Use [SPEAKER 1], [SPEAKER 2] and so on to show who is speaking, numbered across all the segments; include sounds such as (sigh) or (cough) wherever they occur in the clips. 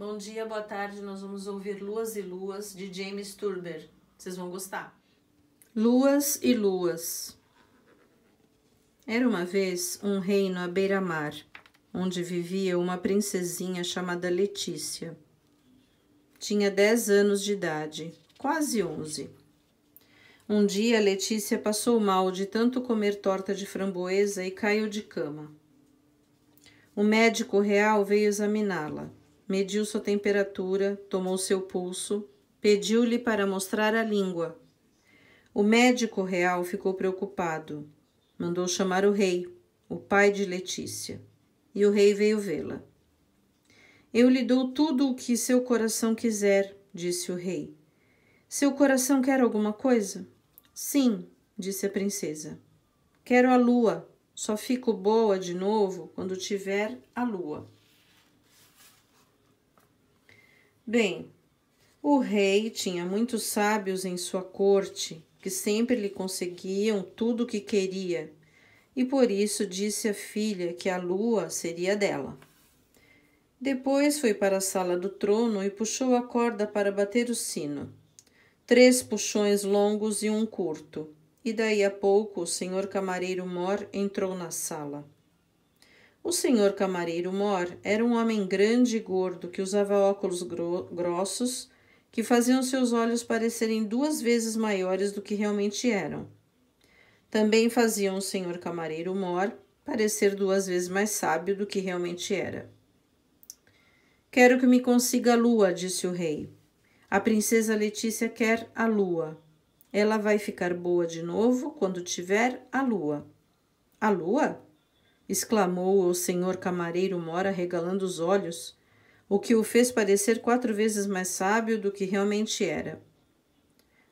[SPEAKER 1] Bom dia, boa tarde. Nós vamos ouvir Luas e Luas de James Turber. Vocês vão gostar. Luas e Luas. Era uma vez um reino à beira-mar, onde vivia uma princesinha chamada Letícia. Tinha dez anos de idade, quase onze. Um dia Letícia passou mal de tanto comer torta de framboesa e caiu de cama. O médico real veio examiná-la mediu sua temperatura, tomou seu pulso, pediu-lhe para mostrar a língua. O médico real ficou preocupado. Mandou chamar o rei, o pai de Letícia, e o rei veio vê-la. Eu lhe dou tudo o que seu coração quiser, disse o rei. Seu coração quer alguma coisa? Sim, disse a princesa. Quero a lua. Só fico boa de novo quando tiver a lua. Bem, o rei tinha muitos sábios em sua corte que sempre lhe conseguiam tudo o que queria, e por isso disse à filha que a lua seria dela. Depois foi para a sala do trono e puxou a corda para bater o sino. Três puxões longos e um curto, e daí a pouco o senhor camareiro Mor entrou na sala. O senhor camareiro Mor era um homem grande e gordo que usava óculos grossos que faziam seus olhos parecerem duas vezes maiores do que realmente eram. Também faziam o senhor camareiro Mor parecer duas vezes mais sábio do que realmente era. Quero que me consiga a lua, disse o rei. A princesa Letícia quer a lua. Ela vai ficar boa de novo quando tiver a lua. A lua? exclamou o senhor camareiro Mora, regalando os olhos, o que o fez parecer quatro vezes mais sábio do que realmente era.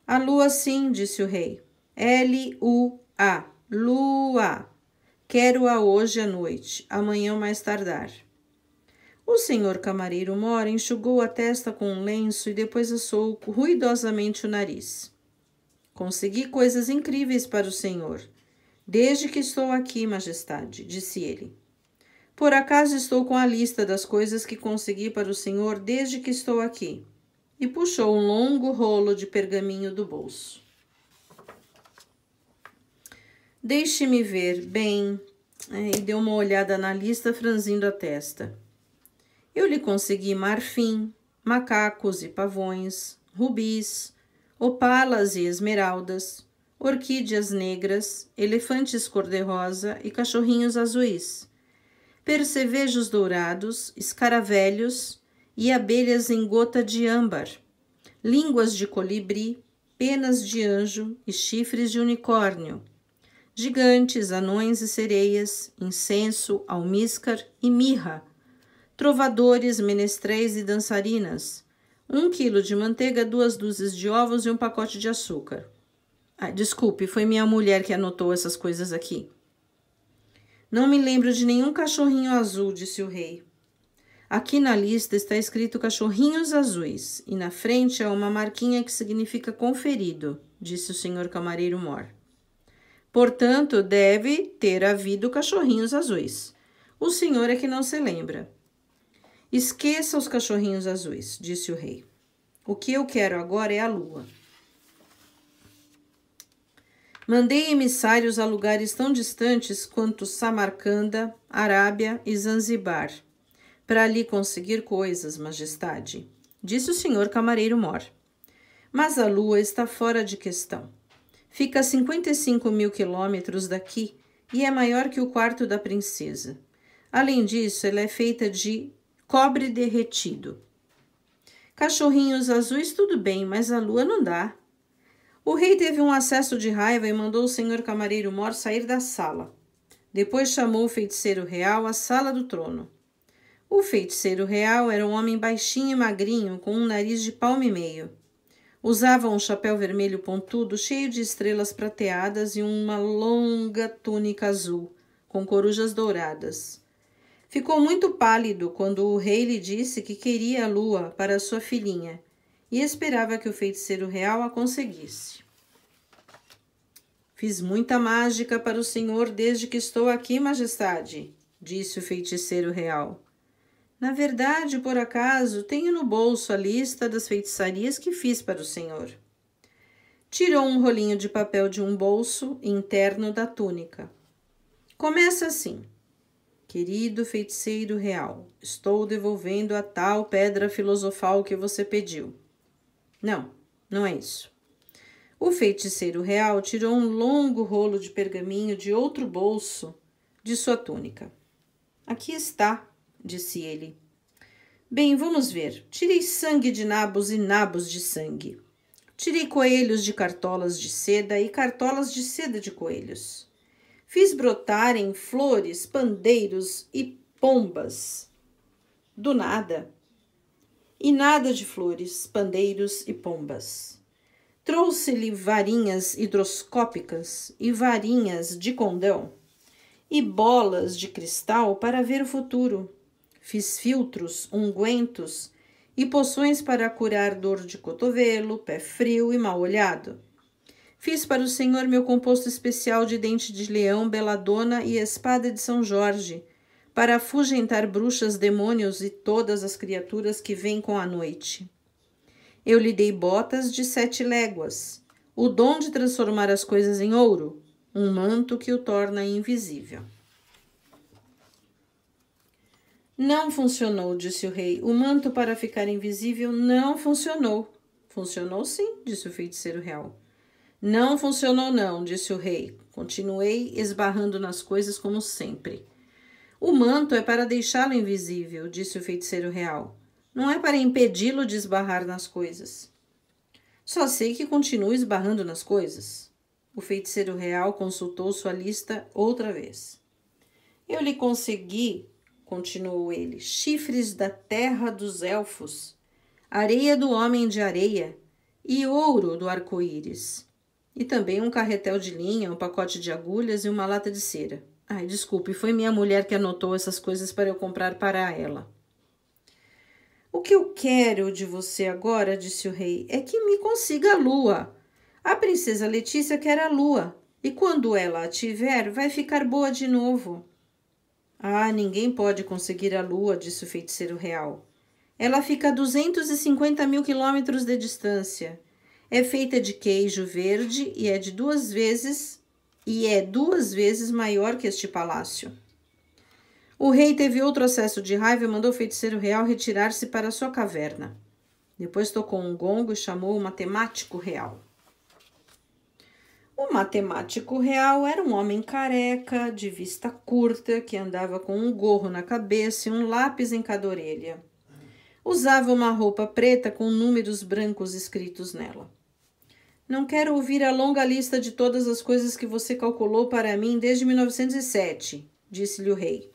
[SPEAKER 1] A lua, sim, disse o rei. L-U-A, lua. Quero-a hoje à noite, amanhã mais tardar. O senhor camareiro Mora enxugou a testa com um lenço e depois assou ruidosamente o nariz. Consegui coisas incríveis para o senhor, Desde que estou aqui, Majestade, disse ele. Por acaso estou com a lista das coisas que consegui para o senhor desde que estou aqui. E puxou um longo rolo de pergaminho do bolso. Deixe-me ver, bem. É, e deu uma olhada na lista, franzindo a testa. Eu lhe consegui marfim, macacos e pavões, rubis, opalas e esmeraldas, orquídeas negras, elefantes cor-de-rosa e cachorrinhos azuis, percevejos dourados, escaravelhos e abelhas em gota de âmbar, línguas de colibri, penas de anjo e chifres de unicórnio, gigantes, anões e sereias, incenso, almíscar e mirra, trovadores, menestréis e dançarinas, um quilo de manteiga, duas dúzias de ovos e um pacote de açúcar. Ah, desculpe, foi minha mulher que anotou essas coisas aqui. Não me lembro de nenhum cachorrinho azul, disse o rei. Aqui na lista está escrito cachorrinhos azuis, e na frente há uma marquinha que significa conferido, disse o senhor camareiro Mor. Portanto, deve ter havido cachorrinhos azuis. O senhor é que não se lembra. Esqueça os cachorrinhos azuis, disse o rei. O que eu quero agora é a lua. Mandei emissários a lugares tão distantes quanto Samarcanda, Arábia e Zanzibar, para ali conseguir coisas, majestade, disse o senhor camareiro Mor. Mas a lua está fora de questão. Fica a 55 mil quilômetros daqui e é maior que o quarto da princesa. Além disso, ela é feita de cobre derretido. Cachorrinhos azuis, tudo bem, mas a lua não dá. O rei teve um acesso de raiva e mandou o senhor camareiro Mor sair da sala. Depois chamou o feiticeiro real à sala do trono. O feiticeiro real era um homem baixinho e magrinho, com um nariz de palmo e meio. Usava um chapéu vermelho pontudo, cheio de estrelas prateadas e uma longa túnica azul, com corujas douradas. Ficou muito pálido quando o rei lhe disse que queria a lua para sua filhinha e esperava que o feiticeiro real a conseguisse. Fiz muita mágica para o senhor desde que estou aqui, majestade, disse o feiticeiro real. Na verdade, por acaso, tenho no bolso a lista das feitiçarias que fiz para o senhor. Tirou um rolinho de papel de um bolso interno da túnica. Começa assim: Querido feiticeiro real, estou devolvendo a tal pedra filosofal que você pediu. Não, não é isso. O feiticeiro real tirou um longo rolo de pergaminho de outro bolso de sua túnica. Aqui está, disse ele. Bem, vamos ver. Tirei sangue de nabos e nabos de sangue. Tirei coelhos de cartolas de seda e cartolas de seda de coelhos. Fiz brotarem flores, pandeiros e pombas. Do nada, e nada de flores, pandeiros e pombas. Trouxe-lhe varinhas hidroscópicas e varinhas de condão e bolas de cristal para ver o futuro. Fiz filtros, ungüentos e poções para curar dor de cotovelo, pé frio e mal olhado. Fiz para o Senhor meu composto especial de dente de leão, beladona e espada de São Jorge para afugentar bruxas, demônios e todas as criaturas que vêm com a noite. Eu lhe dei botas de sete léguas, o dom de transformar as coisas em ouro, um manto que o torna invisível. Não funcionou, disse o rei. O manto para ficar invisível não funcionou. Funcionou sim, disse o feiticeiro real. Não funcionou, não, disse o rei. Continuei esbarrando nas coisas como sempre. O manto é para deixá-lo invisível, disse o feiticeiro real. Não é para impedi-lo de esbarrar nas coisas. Só sei que continua esbarrando nas coisas. O feiticeiro real consultou sua lista outra vez. Eu lhe consegui, continuou ele, chifres da terra dos elfos, areia do homem de areia e ouro do arco-íris, e também um carretel de linha, um pacote de agulhas e uma lata de cera. Ai, desculpe, foi minha mulher que anotou essas coisas para eu comprar para ela. O que eu quero de você agora, disse o rei, é que me consiga a lua. A princesa Letícia quer a lua, e quando ela a tiver, vai ficar boa de novo. Ah, ninguém pode conseguir a lua, disse o feiticeiro real. Ela fica a 250 mil quilômetros de distância. É feita de queijo verde e é de duas vezes e é duas vezes maior que este palácio. O rei teve outro acesso de raiva e mandou o feiticeiro real retirar-se para sua caverna. Depois tocou um gongo e chamou o matemático real. O matemático real era um homem careca, de vista curta, que andava com um gorro na cabeça e um lápis em cada orelha. Usava uma roupa preta com números brancos escritos nela. Não quero ouvir a longa lista de todas as coisas que você calculou para mim desde 1907, disse-lhe o rei.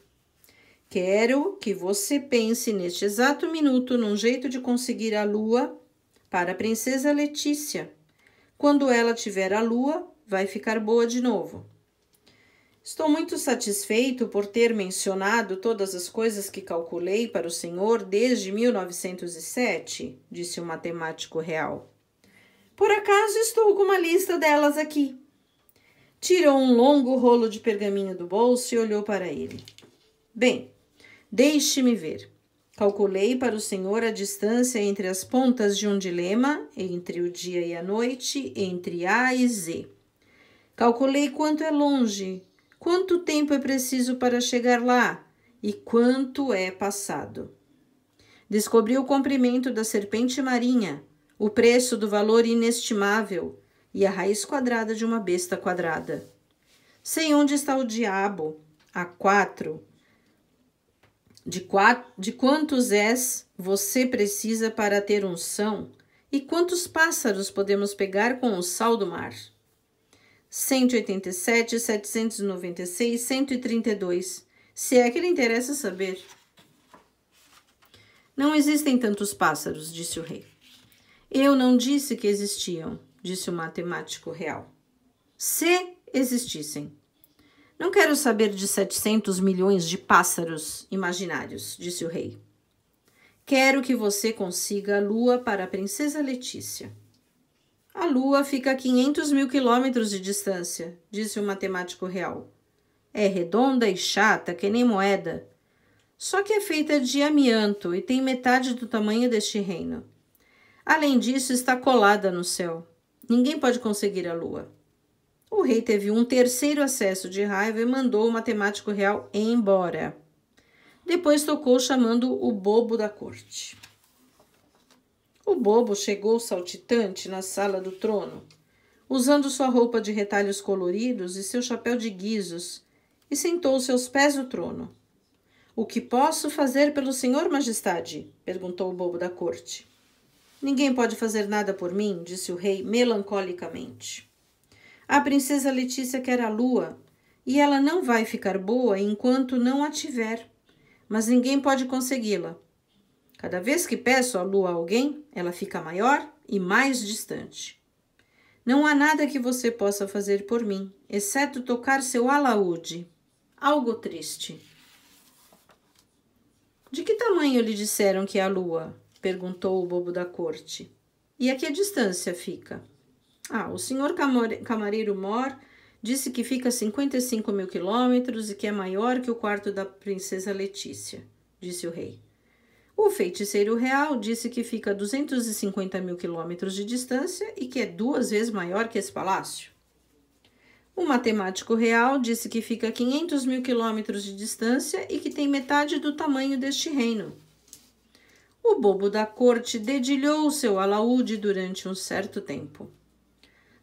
[SPEAKER 1] Quero que você pense neste exato minuto num jeito de conseguir a lua para a princesa Letícia. Quando ela tiver a lua, vai ficar boa de novo. Estou muito satisfeito por ter mencionado todas as coisas que calculei para o senhor desde 1907, disse o matemático real. Por acaso estou com uma lista delas aqui. Tirou um longo rolo de pergaminho do bolso e olhou para ele. Bem, deixe-me ver. Calculei para o senhor a distância entre as pontas de um dilema, entre o dia e a noite, entre A e Z. Calculei quanto é longe, quanto tempo é preciso para chegar lá e quanto é passado. Descobri o comprimento da serpente marinha, o preço do valor inestimável e a raiz quadrada de uma besta quadrada. Sei onde está o diabo, a quatro. De, quatro, de quantos és você precisa para ter um são? e quantos pássaros podemos pegar com o sal do mar? 187, 796, 132. Se é que lhe interessa saber. Não existem tantos pássaros, disse o rei. Eu não disse que existiam, disse o matemático real. Se existissem. Não quero saber de 700 milhões de pássaros imaginários, disse o rei. Quero que você consiga a lua para a princesa Letícia. A lua fica a 500 mil quilômetros de distância, disse o matemático real. É redonda e chata, que nem moeda. Só que é feita de amianto e tem metade do tamanho deste reino. Além disso, está colada no céu. Ninguém pode conseguir a lua. O rei teve um terceiro acesso de raiva e mandou o matemático real embora. Depois tocou chamando o bobo da corte. O bobo chegou saltitante na sala do trono, usando sua roupa de retalhos coloridos e seu chapéu de guizos, e sentou-se aos pés do trono. O que posso fazer pelo senhor, majestade? perguntou o bobo da corte. Ninguém pode fazer nada por mim, disse o rei melancolicamente. A princesa Letícia quer a lua, e ela não vai ficar boa enquanto não a tiver, mas ninguém pode consegui-la. Cada vez que peço a lua a alguém, ela fica maior e mais distante. Não há nada que você possa fazer por mim, exceto tocar seu alaúde. Algo triste. De que tamanho lhe disseram que é a lua? perguntou o bobo da corte. E a que distância fica? Ah, o senhor camareiro Mor disse que fica a 55 mil quilômetros e que é maior que o quarto da princesa Letícia, disse o rei. O feiticeiro real disse que fica a 250 mil quilômetros de distância e que é duas vezes maior que esse palácio. O matemático real disse que fica a 500 mil quilômetros de distância e que tem metade do tamanho deste reino. O bobo da corte dedilhou seu alaúde durante um certo tempo.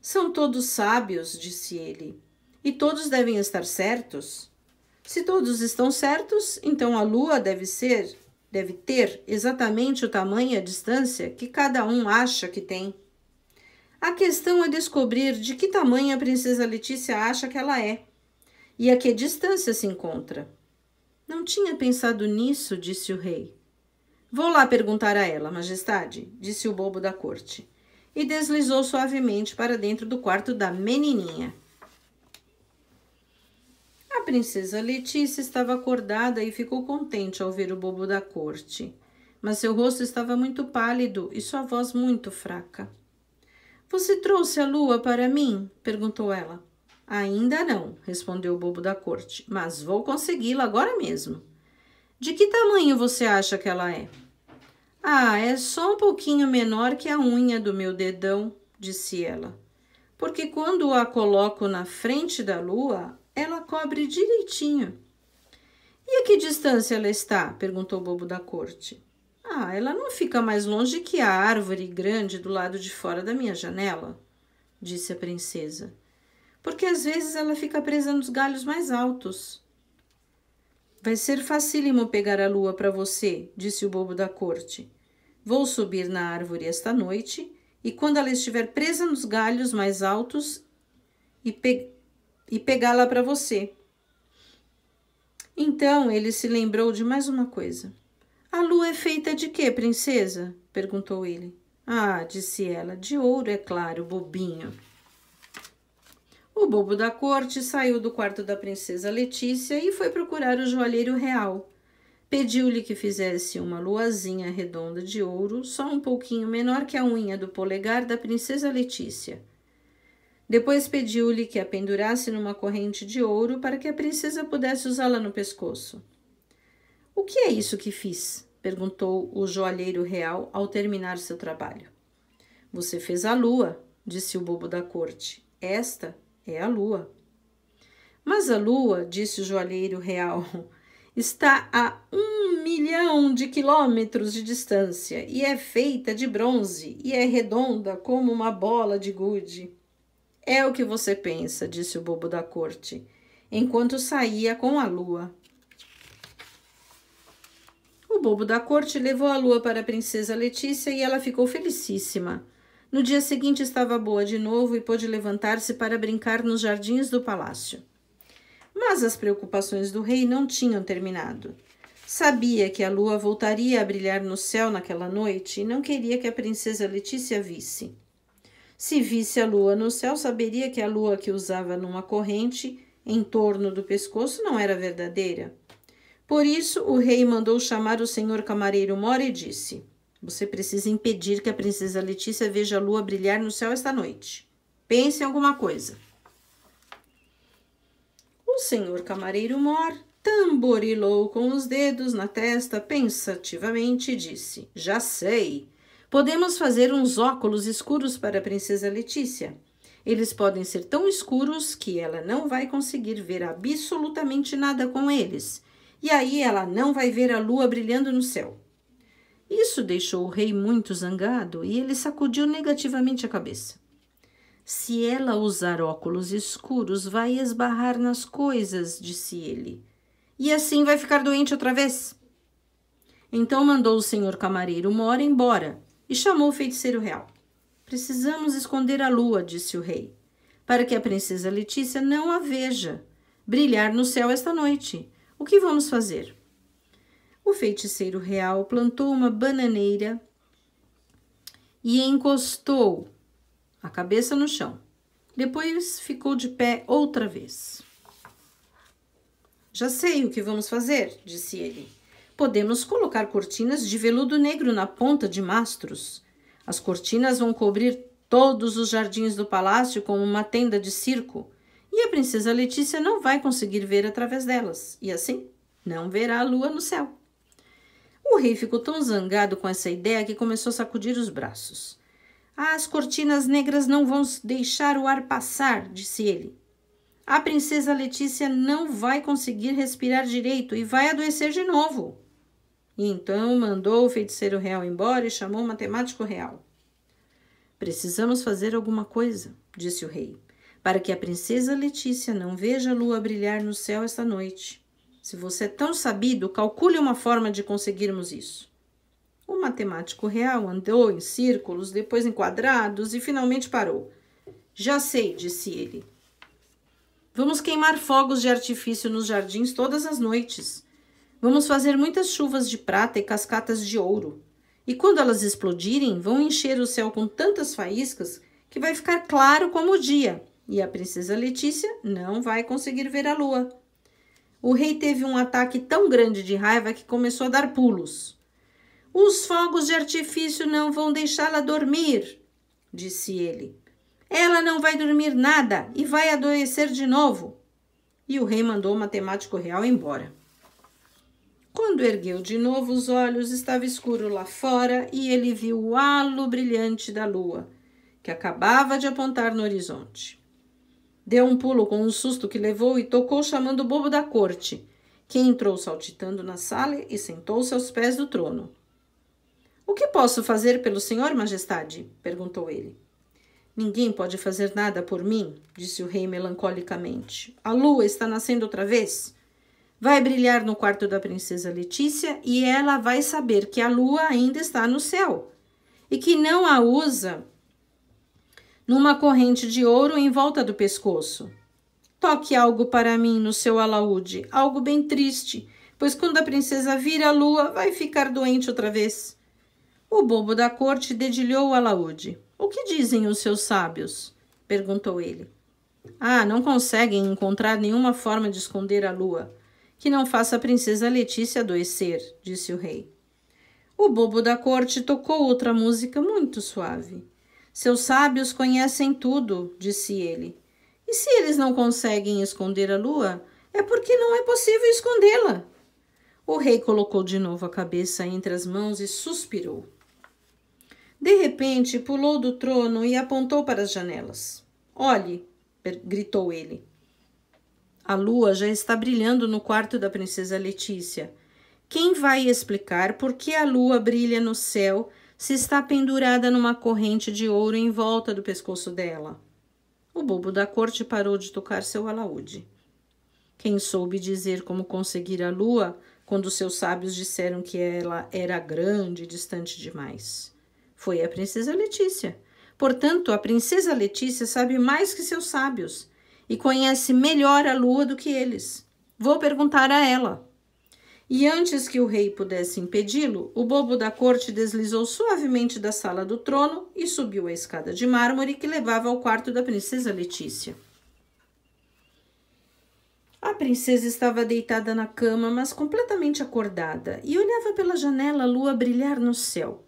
[SPEAKER 1] São todos sábios, disse ele, e todos devem estar certos. Se todos estão certos, então a lua deve ser, deve ter exatamente o tamanho e a distância que cada um acha que tem. A questão é descobrir de que tamanho a princesa Letícia acha que ela é e a que distância se encontra. Não tinha pensado nisso, disse o rei. Vou lá perguntar a ela, majestade, disse o bobo da corte, e deslizou suavemente para dentro do quarto da menininha. A princesa Letícia estava acordada e ficou contente ao ver o bobo da corte, mas seu rosto estava muito pálido e sua voz muito fraca. Você trouxe a lua para mim? perguntou ela. Ainda não, respondeu o bobo da corte, mas vou consegui-la agora mesmo. De que tamanho você acha que ela é? Ah, é só um pouquinho menor que a unha do meu dedão, disse ela. Porque quando a coloco na frente da lua, ela cobre direitinho. E a que distância ela está? perguntou o bobo da corte. Ah, ela não fica mais longe que a árvore grande do lado de fora da minha janela, disse a princesa, porque às vezes ela fica presa nos galhos mais altos. Vai ser facílimo pegar a lua para você, disse o bobo da corte. Vou subir na árvore esta noite e quando ela estiver presa nos galhos mais altos e, pe e pegá-la para você. Então ele se lembrou de mais uma coisa. A lua é feita de quê, princesa? perguntou ele. Ah, disse ela, de ouro, é claro, bobinho. O bobo da corte saiu do quarto da princesa Letícia e foi procurar o joalheiro real. Pediu-lhe que fizesse uma luazinha redonda de ouro, só um pouquinho menor que a unha do polegar da princesa Letícia. Depois pediu-lhe que a pendurasse numa corrente de ouro para que a princesa pudesse usá-la no pescoço. O que é isso que fiz? perguntou o joalheiro real ao terminar seu trabalho. Você fez a lua, disse o bobo da corte. Esta é a lua. Mas a lua, disse o joalheiro real, (laughs) está a um milhão de quilômetros de distância e é feita de bronze e é redonda como uma bola de gude. É o que você pensa, disse o bobo da corte, enquanto saía com a lua. O bobo da corte levou a lua para a princesa Letícia e ela ficou felicíssima. No dia seguinte estava boa de novo e pôde levantar-se para brincar nos jardins do palácio. Mas as preocupações do rei não tinham terminado. Sabia que a lua voltaria a brilhar no céu naquela noite e não queria que a princesa Letícia visse. Se visse a lua no céu, saberia que a lua que usava numa corrente em torno do pescoço não era verdadeira. Por isso, o rei mandou chamar o senhor camareiro Mora e disse: você precisa impedir que a princesa Letícia veja a lua brilhar no céu esta noite. Pense em alguma coisa. O senhor camareiro Mor tamborilou com os dedos na testa pensativamente e disse: Já sei. Podemos fazer uns óculos escuros para a princesa Letícia. Eles podem ser tão escuros que ela não vai conseguir ver absolutamente nada com eles. E aí ela não vai ver a lua brilhando no céu. Isso deixou o rei muito zangado e ele sacudiu negativamente a cabeça. Se ela usar óculos escuros, vai esbarrar nas coisas, disse ele. E assim vai ficar doente outra vez. Então mandou o senhor camareiro Mora embora e chamou o feiticeiro real. Precisamos esconder a lua, disse o rei, para que a princesa Letícia não a veja brilhar no céu esta noite. O que vamos fazer? O feiticeiro real plantou uma bananeira e encostou a cabeça no chão. Depois ficou de pé outra vez. Já sei o que vamos fazer, disse ele. Podemos colocar cortinas de veludo negro na ponta de mastros. As cortinas vão cobrir todos os jardins do palácio como uma tenda de circo, e a princesa Letícia não vai conseguir ver através delas, e assim não verá a lua no céu. O rei ficou tão zangado com essa ideia que começou a sacudir os braços. As cortinas negras não vão deixar o ar passar, disse ele. A princesa Letícia não vai conseguir respirar direito e vai adoecer de novo. E então mandou o feiticeiro real embora e chamou o matemático real. Precisamos fazer alguma coisa, disse o rei, para que a princesa Letícia não veja a lua brilhar no céu esta noite. Se você é tão sabido, calcule uma forma de conseguirmos isso. O matemático real andou em círculos, depois em quadrados e finalmente parou. Já sei, disse ele. Vamos queimar fogos de artifício nos jardins todas as noites. Vamos fazer muitas chuvas de prata e cascatas de ouro. E quando elas explodirem, vão encher o céu com tantas faíscas que vai ficar claro como o dia. E a princesa Letícia não vai conseguir ver a lua. O rei teve um ataque tão grande de raiva que começou a dar pulos. Os fogos de artifício não vão deixá-la dormir, disse ele. Ela não vai dormir nada e vai adoecer de novo. E o rei mandou o matemático real embora. Quando ergueu de novo os olhos, estava escuro lá fora e ele viu o halo brilhante da lua, que acabava de apontar no horizonte. Deu um pulo com um susto que levou e tocou chamando o bobo da corte, que entrou saltitando na sala e sentou-se aos pés do trono. O que posso fazer pelo senhor, majestade? perguntou ele. Ninguém pode fazer nada por mim, disse o rei melancolicamente. A lua está nascendo outra vez. Vai brilhar no quarto da princesa Letícia e ela vai saber que a lua ainda está no céu e que não a usa numa corrente de ouro em volta do pescoço. Toque algo para mim no seu alaúde, algo bem triste, pois quando a princesa vir a lua, vai ficar doente outra vez. O bobo da corte dedilhou o alaúde. O que dizem os seus sábios? perguntou ele. Ah, não conseguem encontrar nenhuma forma de esconder a lua. Que não faça a princesa Letícia adoecer, disse o rei. O bobo da corte tocou outra música muito suave. Seus sábios conhecem tudo, disse ele. E se eles não conseguem esconder a lua, é porque não é possível escondê-la. O rei colocou de novo a cabeça entre as mãos e suspirou. De repente, pulou do trono e apontou para as janelas. Olhe, gritou ele. A lua já está brilhando no quarto da princesa Letícia. Quem vai explicar por que a lua brilha no céu se está pendurada numa corrente de ouro em volta do pescoço dela. O bobo da corte parou de tocar seu alaúde. Quem soube dizer como conseguir a lua quando seus sábios disseram que ela era grande e distante demais? Foi a princesa Letícia. Portanto, a princesa Letícia sabe mais que seus sábios e conhece melhor a lua do que eles. Vou perguntar a ela. E antes que o rei pudesse impedi-lo, o bobo da corte deslizou suavemente da sala do trono e subiu a escada de mármore que levava ao quarto da princesa Letícia. A princesa estava deitada na cama, mas completamente acordada, e olhava pela janela a lua brilhar no céu.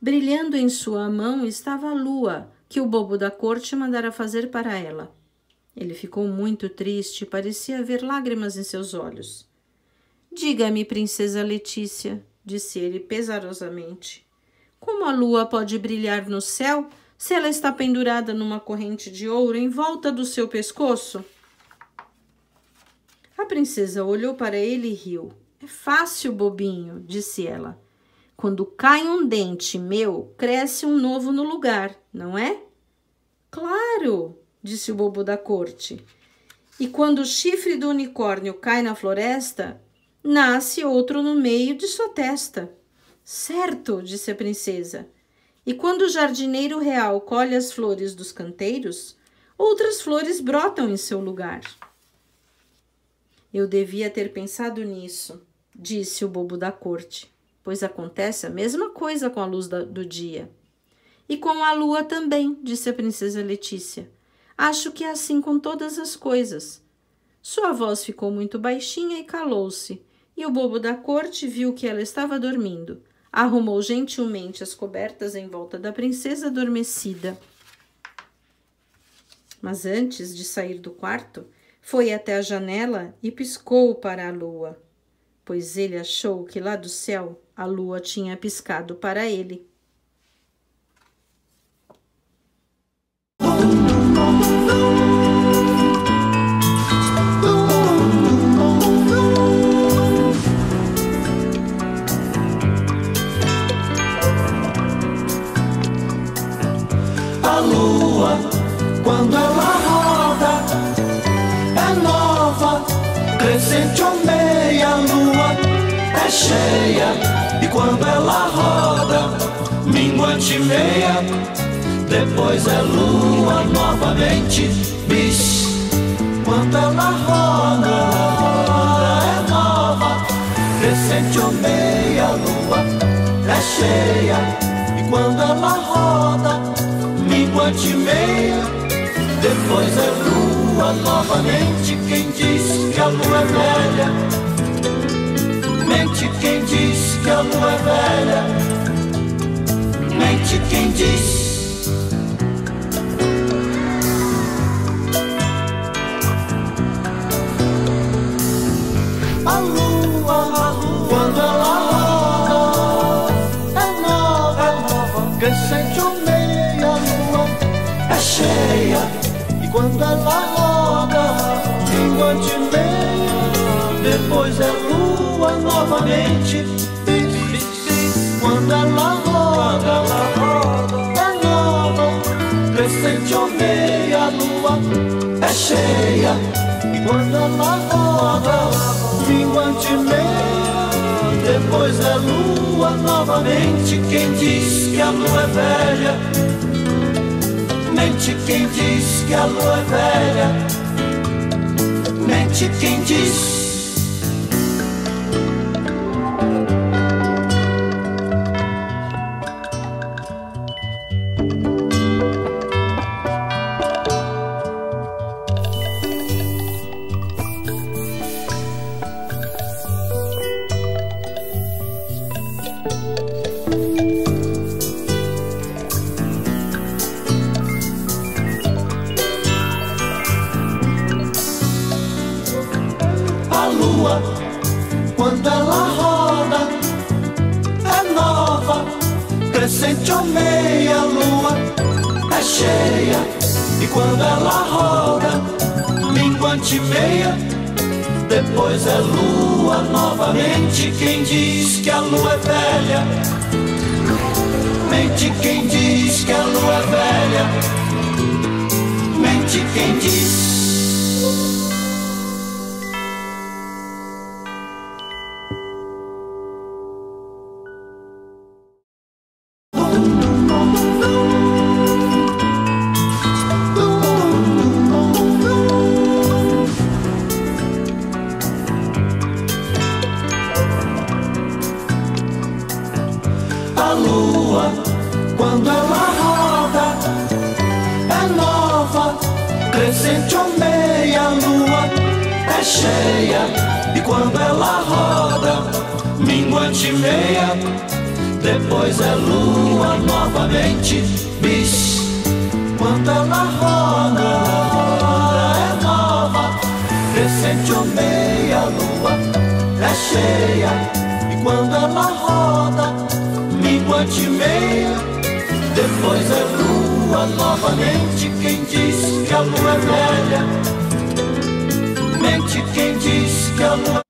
[SPEAKER 1] Brilhando em sua mão estava a lua que o bobo da corte mandara fazer para ela. Ele ficou muito triste e parecia ver lágrimas em seus olhos. Diga-me, princesa Letícia, disse ele pesarosamente, como a lua pode brilhar no céu se ela está pendurada numa corrente de ouro em volta do seu pescoço? A princesa olhou para ele e riu. É fácil, bobinho, disse ela. Quando cai um dente meu, cresce um novo no lugar, não é? Claro, disse o bobo da corte. E quando o chifre do unicórnio cai na floresta, nasce outro no meio de sua testa. Certo, disse a princesa. E quando o jardineiro real colhe as flores dos canteiros, outras flores brotam em seu lugar. Eu devia ter pensado nisso, disse o bobo da corte, pois acontece a mesma coisa com a luz do dia. E com a lua também, disse a princesa Letícia. Acho que é assim com todas as coisas. Sua voz ficou muito baixinha e calou-se, e o bobo da corte viu que ela estava dormindo. Arrumou gentilmente as cobertas em volta da princesa adormecida. Mas antes de sair do quarto, foi até a janela e piscou para a lua, pois ele achou que lá do céu a lua tinha piscado para ele.
[SPEAKER 2] lua novamente quem diz que a lua é velha. Mente quem diz que a lua é velha. Mente quem diz. A lua, a lua, quando ela roda, é nova, é nova. Quem sente o meio, a lua é cheia. Quando ela roda, minguante meia, depois é lua novamente. Quando ela roda, é nova, crescente ou meia lua é cheia. quando ela roda, minguante meia, depois é lua novamente. Quem diz que a lua é velha? Mente quem diz que a lua é velha, mente quem diz cheia e quando ela roda, minguante meia. Depois é lua novamente. Quem diz que a lua é velha? Mente quem diz que a lua é velha. Mente quem diz. a lua, quando ela é roda, é nova, crescente ou meia lua, é cheia, e quando ela roda, minguante meia, depois é lua novamente, bis, quando ela roda, é nova, crescente ou meia lua, é cheia, e quando ela roda, lua meia, depois é lua novamente. Quem diz que a lua
[SPEAKER 1] é velha, mente quem diz que a lua.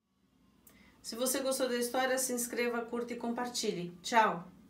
[SPEAKER 1] Se você gostou da história, se inscreva, curta e compartilhe. Tchau!